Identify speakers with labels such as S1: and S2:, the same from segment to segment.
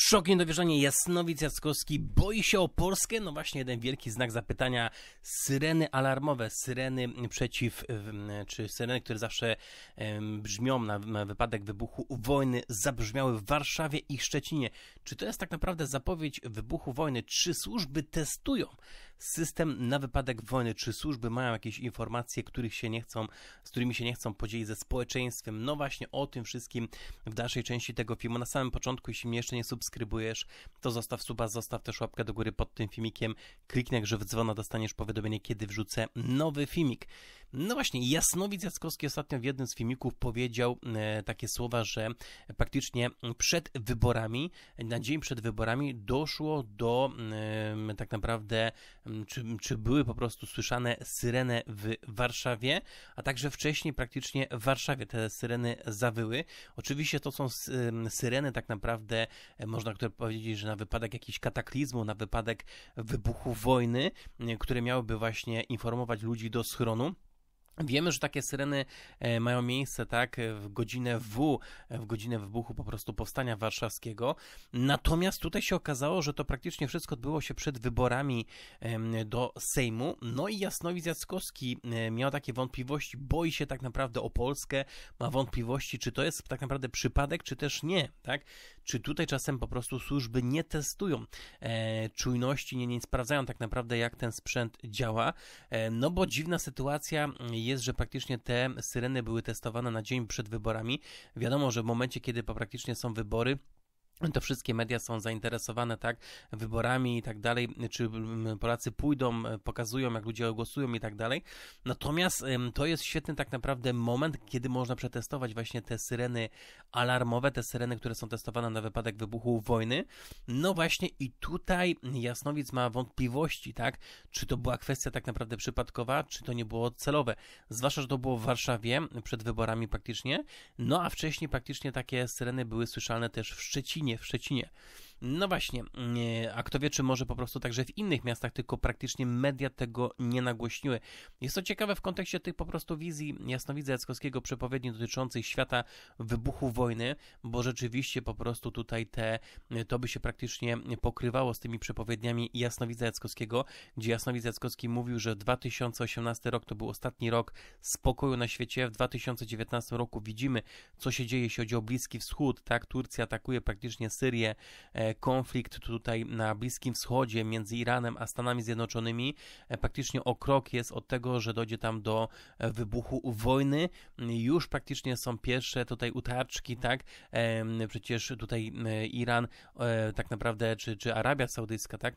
S1: Szok niedowierzanie, Jasnowic Jackowski boi się o Polskę? No właśnie, jeden wielki znak zapytania. Syreny alarmowe, syreny przeciw, czy syreny, które zawsze brzmią na wypadek wybuchu wojny, zabrzmiały w Warszawie i Szczecinie. Czy to jest tak naprawdę zapowiedź wybuchu wojny? Czy służby testują system na wypadek wojny? Czy służby mają jakieś informacje, których się nie chcą, z którymi się nie chcą podzielić ze społeczeństwem? No właśnie o tym wszystkim w dalszej części tego filmu. Na samym początku, jeśli mnie jeszcze nie subskrybujesz, to zostaw suba, zostaw też łapkę do góry pod tym filmikiem, kliknij grze w dzwona, dostaniesz powiadomienie, kiedy wrzucę nowy filmik. No właśnie, Jasnowic Jackowski ostatnio w jednym z filmików powiedział e, takie słowa, że praktycznie przed wyborami, na dzień przed wyborami doszło do tak naprawdę, czy, czy były po prostu słyszane syreny w Warszawie, a także wcześniej praktycznie w Warszawie te syreny zawyły. Oczywiście to są syreny tak naprawdę, e, można powiedzieć, że na wypadek jakiegoś kataklizmu, na wypadek wybuchu wojny, e, które miałyby właśnie informować ludzi do schronu. Wiemy, że takie syreny e, mają miejsce tak w godzinę W, w godzinę wybuchu po prostu powstania warszawskiego. Natomiast tutaj się okazało, że to praktycznie wszystko odbyło się przed wyborami do Sejmu. No i Jasnowidz Jackowski e, miał takie wątpliwości, boi się tak naprawdę o Polskę, ma wątpliwości, czy to jest tak naprawdę przypadek, czy też nie, tak? Czy tutaj czasem po prostu służby nie testują e, czujności, nie, nie sprawdzają tak naprawdę, jak ten sprzęt działa. no bo dziwna sytuacja jest, że praktycznie te syreny były testowane na dzień przed wyborami. Wiadomo, że w momencie, kiedy praktycznie są wybory, to wszystkie media są zainteresowane tak wyborami i tak dalej, czy mm, Polacy pójdą, pokazują, jak ludzie głosują i tak dalej. Natomiast to jest świetny tak naprawdę moment, kiedy można przetestować właśnie te syreny alarmowe, te syreny, które są testowane na wypadek wybuchu wojny. No właśnie i tutaj Jasnowic ma wątpliwości, tak, czy to była kwestia tak naprawdę przypadkowa, czy to nie było celowe. Zwłaszcza, że to było w Warszawie przed wyborami praktycznie, no a wcześniej praktycznie takie syreny były słyszalne też w Szczecinie nie w Szczecinie no właśnie, a kto wie, czy może po prostu także w innych miastach, tylko praktycznie media tego nie nagłośniły. Jest to ciekawe w kontekście tych po prostu wizji jasnowidza Jackowskiego, przepowiedni dotyczących świata wybuchu wojny, bo rzeczywiście po prostu tutaj te, to by się praktycznie pokrywało z tymi przepowiedniami jasnowidza Jackowskiego, gdzie jasnowidz Jackowski mówił, że 2018 rok to był ostatni rok spokoju na świecie, w 2019 roku widzimy, co się dzieje, jeśli chodzi o Bliski Wschód, tak, Turcja atakuje praktycznie Syrię, e, konflikt tutaj na Bliskim Wschodzie między Iranem a Stanami Zjednoczonymi praktycznie e, o krok jest od tego, że dojdzie tam do e, wybuchu wojny. Już praktycznie są pierwsze tutaj utarczki, tak? Przecież tutaj Iran e, tak naprawdę, czy, czy Arabia Saudyjska, tak?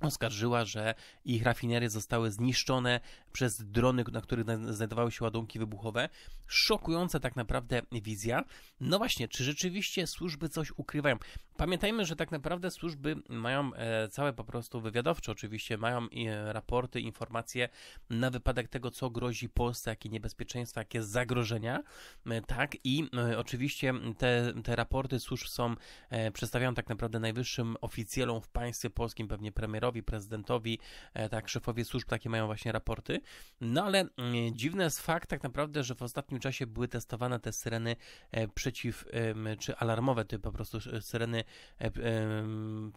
S1: oskarżyła, że ich rafinerie zostały zniszczone przez drony, na których znajdowały się ładunki wybuchowe. Szokująca tak naprawdę wizja. No właśnie, czy rzeczywiście służby coś ukrywają? Pamiętajmy, że tak naprawdę służby mają e, całe po prostu wywiadowcze, oczywiście mają e, raporty, informacje na wypadek tego, co grozi Polsce, jakie niebezpieczeństwa, jakie zagrożenia. E, tak, i oczywiście te, te raporty służb są, przedstawiają tak naprawdę najwyższym oficjelom w państwie polskim, pewnie premier premierowi, prezydentowi, e, tak, szefowie służb takie mają właśnie raporty. No ale mm, dziwny jest fakt tak naprawdę, że w ostatnim czasie były testowane te syreny e, przeciw, czy alarmowe, typu po prostu e, syreny,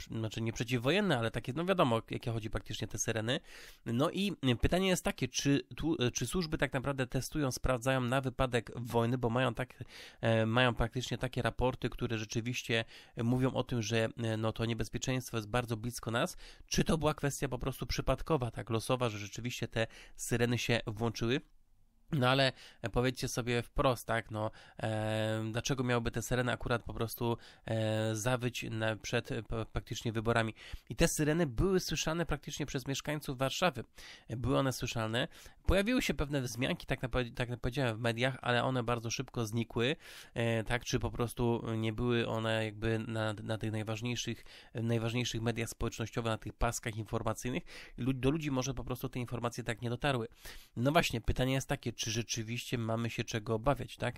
S1: znaczy nie przeciwwojenne, ale takie, no wiadomo, jakie chodzi praktycznie te syreny. No i pytanie jest takie, czy, tu, czy służby tak naprawdę testują, sprawdzają na wypadek wojny, bo mają, tak, mają praktycznie takie raporty, które rzeczywiście mówią o tym, że no, to niebezpieczeństwo jest bardzo blisko nas, czy to była kwestia po prostu przypadkowa, tak losowa, że rzeczywiście te syreny się włączyły? No ale e, powiedzcie sobie wprost, tak, no, e, dlaczego miałby te syreny akurat po prostu e, zawyć na, przed e, p, praktycznie wyborami? I te syreny były słyszane praktycznie przez mieszkańców Warszawy. E, były one słyszalne. Pojawiły się pewne wzmianki, tak, na, tak na powiedziałem, w mediach, ale one bardzo szybko znikły, e, tak, czy po prostu nie były one jakby na, na tych najważniejszych, najważniejszych mediach społecznościowych, na tych paskach informacyjnych. Lud, do ludzi może po prostu te informacje tak nie dotarły. No właśnie, pytanie jest takie, czy rzeczywiście mamy się czego obawiać, tak?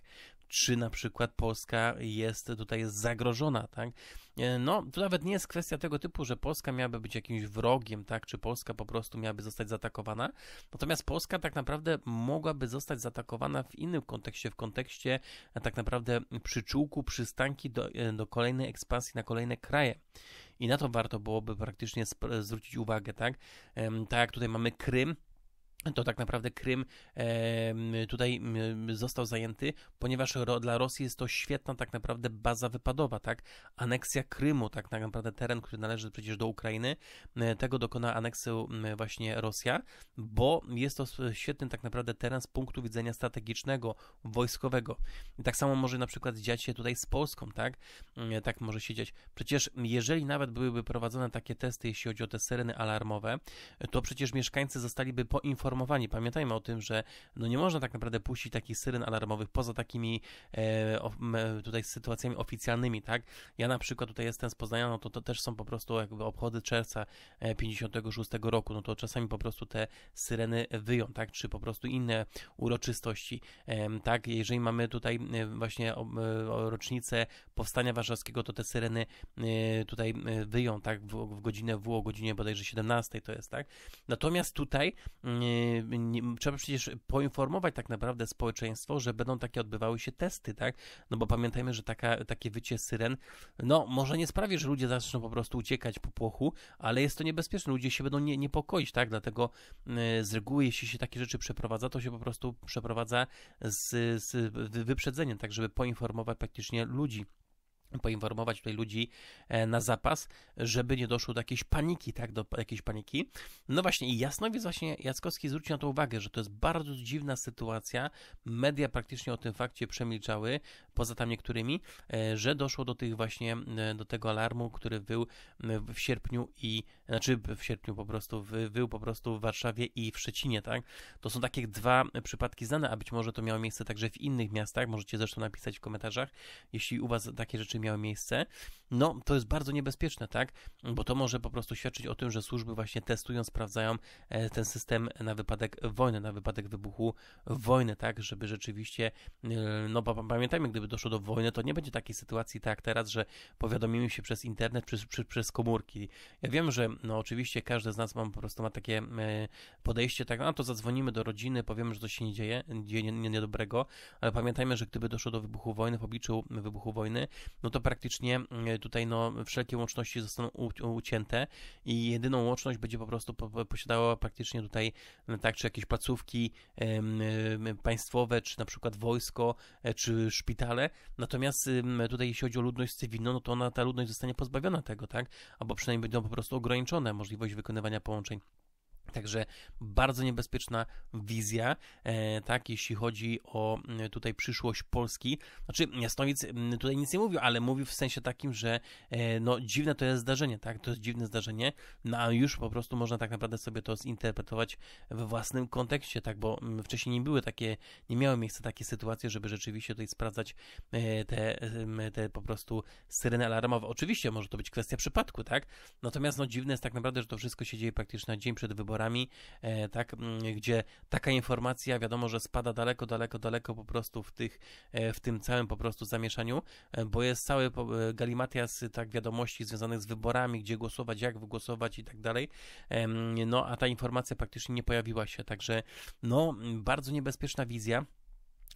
S1: Czy na przykład Polska jest tutaj zagrożona, tak? E, no, to nawet nie jest kwestia tego typu, że Polska miałaby być jakimś wrogiem, tak? Czy Polska po prostu miałaby zostać zaatakowana. Natomiast Polska tak naprawdę mogłaby zostać zaatakowana w innym kontekście, w kontekście e, tak naprawdę przyczółku, przystanki do, e, do kolejnej ekspansji na kolejne kraje. I na to warto byłoby praktycznie zwrócić uwagę, tak? Tak jak tutaj mamy Krym, to tak naprawdę Krym tutaj został zajęty, ponieważ dla Rosji jest to świetna tak naprawdę baza wypadowa, tak? Aneksja Krymu, tak naprawdę teren, który należy przecież do Ukrainy, e, tego dokona aneksu właśnie Rosja, bo jest to świetny tak naprawdę teren z punktu widzenia strategicznego, wojskowego. I tak samo może na przykład dziać się tutaj z Polską, tak? E, tak może się dziać. Przecież jeżeli nawet byłyby prowadzone takie testy, jeśli chodzi o te syreny alarmowe, to przecież mieszkańcy zostaliby poinformowani poinformowani. Pamiętajmy o tym, że no nie można tak naprawdę puścić takich syren alarmowych poza takimi e, o, e, tutaj sytuacjami oficjalnymi, tak? Ja na przykład tutaj jestem z Poznania, no to, to też są po prostu jakby obchody czerwca 56 e, roku, no to czasami po prostu te syreny wyją, tak? Czy po prostu inne uroczystości, e, tak? Jeżeli mamy tutaj e, właśnie o, o rocznicę Powstania Warszawskiego, to te syreny e, tutaj wyją, tak? W, w godzinę W, o godzinie bodajże 17 to jest, tak? Natomiast tutaj mm, nie, trzeba przecież poinformować tak naprawdę społeczeństwo, że będą takie odbywały się testy, tak? No bo pamiętajmy, że taka, takie wycie syren, no może nie sprawi, że ludzie zaczną po prostu uciekać po płochu, ale jest to niebezpieczne, ludzie się będą nie, niepokoić, tak? Dlatego e, z reguły, jeśli się takie rzeczy przeprowadza, to się po prostu przeprowadza z, z wyprzedzeniem, tak żeby poinformować praktycznie ludzi poinformować tutaj ludzi e, na zapas, żeby nie doszło do jakiejś paniki, tak, do jakiejś paniki. No właśnie i Jasnowic właśnie Jackowski zwrócił na to uwagę, że to jest bardzo dziwna sytuacja, media praktycznie o tym fakcie przemilczały, poza tam niektórymi, e, że doszło do tych właśnie, e, do tego alarmu, który był w sierpniu i, znaczy w sierpniu po prostu, był po prostu w Warszawie i w Szczecinie, tak? To są takie dwa przypadki znane, a być może to miało miejsce także w innych miastach, możecie zresztą napisać w komentarzach, jeśli u was takie rzeczy miały miejsce. No, to jest bardzo niebezpieczne, tak? Bo to może po prostu świadczyć o tym, że służby właśnie testują, sprawdzają e, ten system na wypadek wojny, na wypadek wybuchu wojny, tak? Żeby rzeczywiście, no pamiętajmy, gdyby gdyby doszło do wojny, to nie będzie takiej sytuacji tak jak teraz, że powiadomimy się przez internet, przez, przez, przez komórki. Ja wiem, że no oczywiście każdy z nas ma, po prostu ma takie e, podejście, tak, no to zadzwonimy do rodziny, powiemy, że to się nie dzieje, dzieje niedobrego, nie ale pamiętajmy, że gdyby doszło do wybuchu wojny, w obliczu wybuchu wojny, no to praktycznie e, tutaj no wszelkie łączności zostaną ucięte i jedyną łączność będzie po prostu posiadała praktycznie tutaj e, tak, czy jakieś placówki państwowe, czy na przykład wojsko, czy szpital ale natomiast tutaj jeśli chodzi o ludność cywilną, no to ona, ta ludność zostanie pozbawiona tego, tak? Albo przynajmniej będą po prostu ograniczone możliwość wykonywania połączeń Także bardzo niebezpieczna wizja, e, tak, jeśli chodzi o tutaj przyszłość Polski. Znaczy, Jasnowic tutaj nic nie mówił, ale mówił w sensie takim, że e, no, dziwne to jest zdarzenie, tak, to jest dziwne zdarzenie, no a już po prostu można tak naprawdę sobie to zinterpretować we własnym kontekście, tak, bo wcześniej nie były takie, nie miały miejsca takie sytuacje, żeby rzeczywiście tutaj sprawdzać e, te, te po prostu syreny alarmowe. Oczywiście może to być kwestia przypadku, tak, natomiast no dziwne jest tak naprawdę, że to wszystko się dzieje praktycznie na dzień przed wyborami wyborami, e, tak, gdzie taka informacja wiadomo, że spada daleko, daleko, daleko po prostu w, tych, e, w tym całym po prostu zamieszaniu, e, bo jest cały galimatias y, tak wiadomości związanych z wyborami, gdzie głosować, jak wygłosować i tak dalej, no a ta informacja praktycznie nie pojawiła się, także no bardzo niebezpieczna wizja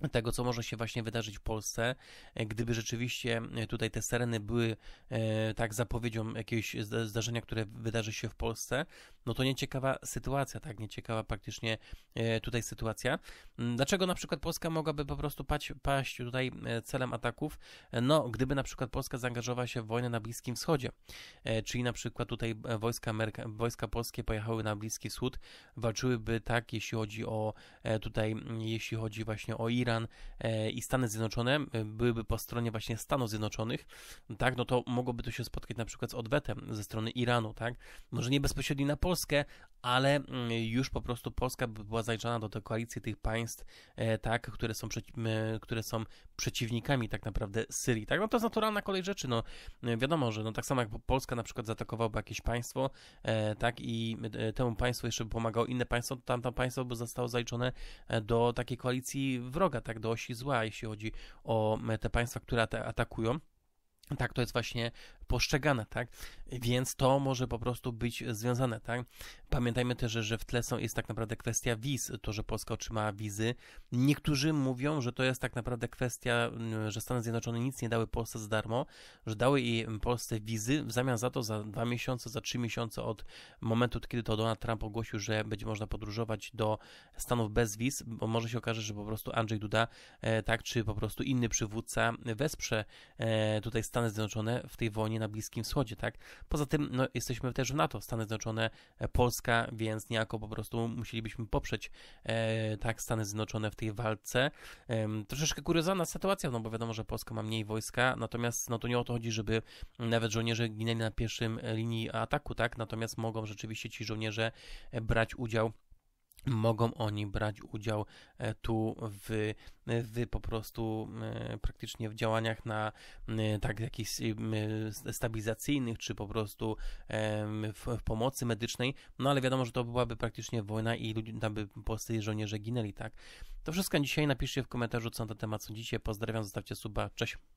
S1: tego, co może się właśnie wydarzyć w Polsce, e, gdyby rzeczywiście e, tutaj te sereny były e, tak zapowiedzią jakiegoś zdarzenia, które wydarzy się w Polsce, no to nieciekawa sytuacja, tak, nieciekawa praktycznie tutaj sytuacja. Mm, dlaczego na przykład Polska mogłaby po prostu paść, paść tutaj celem ataków? No, gdyby na przykład Polska zaangażowała się w wojnę na Bliskim Wschodzie, czyli na przykład tutaj wojska, Ameryka, wojska polskie pojechały na Bliski Wschód, walczyłyby tak, jeśli chodzi o tutaj, jeśli chodzi właśnie o Iran, Iran e, i Stany Zjednoczone e, byłyby po stronie właśnie Stanów Zjednoczonych, tak, no to mogłoby to się spotkać na przykład z odwetem ze strony Iranu, tak, może no, nie bezpośrednio na Polskę, ale mm, już po prostu Polska by była zajrzana do tej koalicji tych państw, e, tak, które są, przeci e, które są przeciwnikami tak naprawdę Syrii, tak, no to jest naturalna kolej rzeczy, no e, wiadomo, że no tak samo jak Polska na przykład zaatakowałaby jakieś państwo, tak, i temu państwu jeszcze by pomagało inne państwo, to tamto państwo by zostało zaliczone do takiej koalicji wroga, tak, do osi zła, jeśli chodzi o te państwa, które atakują. Tak, to jest właśnie postrzegane, tak? Więc to może po prostu być związane, tak? Pamiętajmy też, że w tle są, jest tak naprawdę kwestia wiz, to, że Polska otrzymała wizy. Niektórzy mówią, że to jest tak naprawdę kwestia, mm, że Stany Zjednoczone nic nie dały Polsce za darmo, że dały jej mm, Polsce wizy, w zamian za to za dwa miesiące, za trzy miesiące od momentu, kiedy to Donald Trump ogłosił, że będzie można podróżować do Stanów bez wiz, bo może się okaże, że po prostu Andrzej Duda, e, tak, czy po prostu inny przywódca wesprze e, tutaj Stany Stany Zjednoczone w tej wojnie na Bliskim Wschodzie, tak? Poza tym no, jesteśmy też w NATO, Stany Zjednoczone, e, Polska, więc niejako po prostu musielibyśmy poprzeć e, tak Stany Zjednoczone w tej walce. E, troszeczkę kuriozalna sytuacja, no bo wiadomo, że Polska ma mniej wojska, natomiast no to nie o to chodzi, żeby nawet żołnierze ginęli na pierwszym linii ataku, tak? Natomiast mogą rzeczywiście ci żołnierze e, brać udział mogą oni brać udział e, tu w, w po prostu e, praktycznie w działaniach na e, tak jakichś stabilizacyjnych, czy po prostu w, w pomocy medycznej, no ale wiadomo, że to byłaby praktycznie wojna i ludzie, tam by polscy żołnierze ginęli, tak? To wszystko dzisiaj, napiszcie w komentarzu co na ten temat sądzicie, pozdrawiam, zostawcie suba, cześć!